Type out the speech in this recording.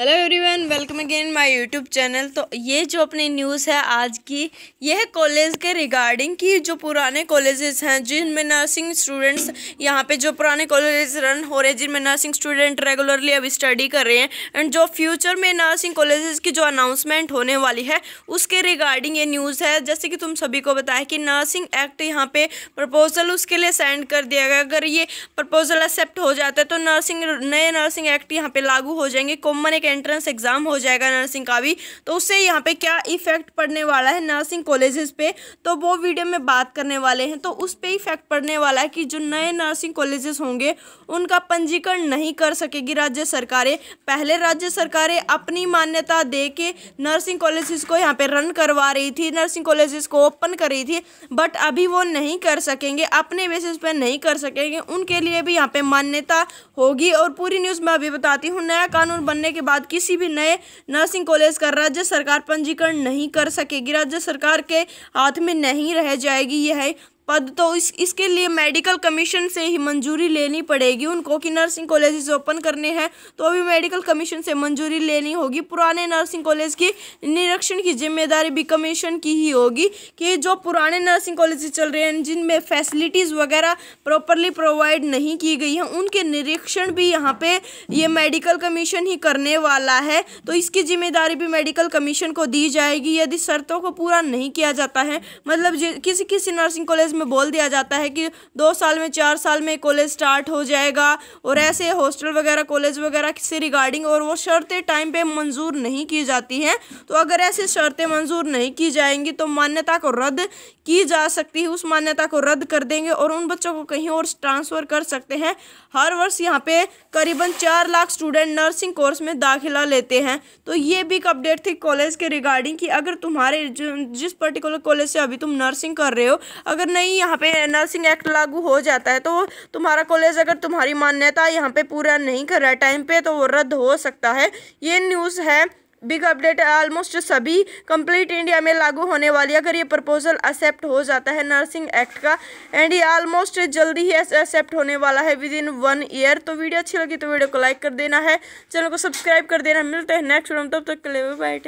hello everyone welcome again my YouTube channel तो ये जो अपनी न्यूज़ है आज की ये है कॉलेज के रिगार्डिंग की जो पुराने कॉलेजेस हैं जिनमें नर्सिंग स्टूडेंट्स यहाँ पे जो पुराने कॉलेजेस रन हो रहे हैं जिनमें नर्सिंग स्टूडेंट रेगुलरली अभी स्टडी कर रहे हैं एंड जो फ्यूचर में नर्सिंग कॉलेजेस की जो अनाउंसमेंट होने वाली है उसके रिगार्डिंग ये न्यूज़ है जैसे कि तुम सभी को बताया कि नर्सिंग एक्ट यहाँ पर प्रपोजल उसके लिए सेंड कर दिया गया अगर ये प्रपोजल एक्सेप्ट हो जाता है तो नर्सिंग नए नर्सिंग एक्ट यहाँ पर लागू हो जाएंगे कॉमन एक एंट्रेंस एग्ज़ाम हो जाएगा नर्सिंग का भी तो उससे यहाँ पे क्या इफेक्ट पड़ने वाला है नर्सिंग कॉलेजेस पे तो वो वीडियो में बात करने वाले हैं तो उस पर इफेक्ट पड़ने वाला है कि जो नए नर्सिंग कॉलेजेस होंगे उनका पंजीकरण नहीं कर सकेगी राज्य सरकारें पहले राज्य सरकारें अपनी मान्यता दे के नर्सिंग कॉलेजेस को यहाँ पे रन करवा रही थी नर्सिंग कॉलेजेस को ओपन कर रही थी बट अभी वो नहीं कर सकेंगे अपने बेसिस पर नहीं कर सकेंगे उनके लिए भी यहाँ पे मान्यता होगी और पूरी न्यूज़ मैं अभी बताती हूँ नया कानून बनने के बाद बाद किसी भी नए नर्सिंग कॉलेज का राज्य सरकार पंजीकरण नहीं कर सकेगी राज्य सरकार के हाथ में नहीं रह जाएगी यह पद तो इस इसके लिए मेडिकल कमीशन से ही मंजूरी लेनी पड़ेगी उनको कि नर्सिंग कॉलेजेस ओपन करने हैं तो भी मेडिकल कमीशन से मंजूरी लेनी होगी पुराने नर्सिंग कॉलेज की निरीक्षण की जिम्मेदारी भी कमीशन की ही होगी कि जो पुराने नर्सिंग कॉलेज चल रहे हैं जिनमें फैसिलिटीज़ वगैरह प्रॉपरली प्रोवाइड नहीं की गई हैं उनके निरीक्षण भी यहाँ पर ये मेडिकल कमीशन ही करने वाला है तो इसकी जिम्मेदारी भी मेडिकल कमीशन को दी जाएगी यदि शर्तों को पूरा नहीं किया जाता है मतलब किसी किसी नर्सिंग कॉलेज में बोल दिया जाता है कि दो साल में चार साल में कॉलेज स्टार्ट हो जाएगा और ऐसे हॉस्टल वगैरह कॉलेज वगैरह से रिगार्डिंग और वो शर्तें टाइम पे मंजूर नहीं की जाती हैं तो अगर ऐसी शर्तें मंजूर नहीं की जाएंगी तो मान्यता को रद्द की जा सकती है उस मान्यता को रद्द कर देंगे और उन बच्चों को कहीं और ट्रांसफ़र कर सकते हैं हर वर्ष यहाँ पर करीबन चार लाख स्टूडेंट नर्सिंग कोर्स में दाखिला लेते हैं तो ये भी एक अपडेट थी कॉलेज के रिगार्डिंग कि अगर तुम्हारे जिस पर्टिकुलर कॉलेज से अभी तुम नर्सिंग कर रहे हो अगर नहीं यहाँ पे नर्सिंग एक्ट लागू हो जाता है तो तुम्हारा कॉलेज अगर तुम्हारी मान्यता यहाँ पे पूरा नहीं कर रहा है टाइम पे तो वो रद्द हो सकता है ये न्यूज़ है बिग अपडेट ऑलमोस्ट सभी कंप्लीट इंडिया में लागू होने वाली अगर ये प्रपोजल एक्सेप्ट हो जाता है नर्सिंग एक्ट का एंड ये ऑलमोस्ट जल्दी ही एक्सेप्ट होने वाला है विद इन वन ईयर तो वीडियो अच्छी लगी तो वीडियो को लाइक कर देना है चैनल को सब्सक्राइब कर देना मिलते हैं नेक्स्ट वीडियो तब तक के लिए बाय